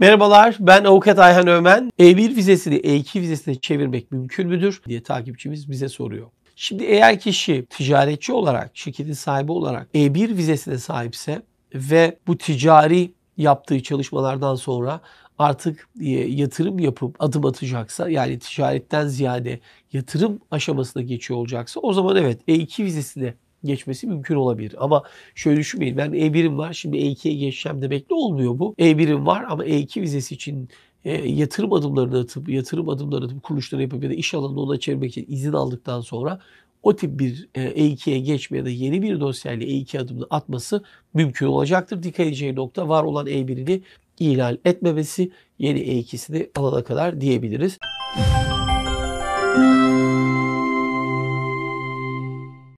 Merhabalar ben avukat Ayhan Ömen. E1 vizesini E2 vizesine çevirmek mümkün müdür diye takipçimiz bize soruyor. Şimdi eğer kişi ticaretçi olarak, şirketin sahibi olarak E1 vizesine sahipse ve bu ticari yaptığı çalışmalardan sonra artık e, yatırım yapıp adım atacaksa yani ticaretten ziyade yatırım aşamasına geçiyor olacaksa o zaman evet E2 vizesine geçmesi mümkün olabilir. Ama şöyle düşünmeyin ben E1'im var şimdi E2'ye geçeceğim demekle olmuyor bu. E1'im var ama E2 vizesi için e, yatırım adımlarını atıp, yatırım adımlarını atıp kuruluşları yapıp ya da iş alanında ona çevirmek için izin aldıktan sonra o tip bir E2'ye e geçme ya da yeni bir dosyayla E2 adımını atması mümkün olacaktır. Dikkat edeceği nokta var olan E1'ini ihlal etmemesi, yeni E2'sini alana kadar diyebiliriz. Müzik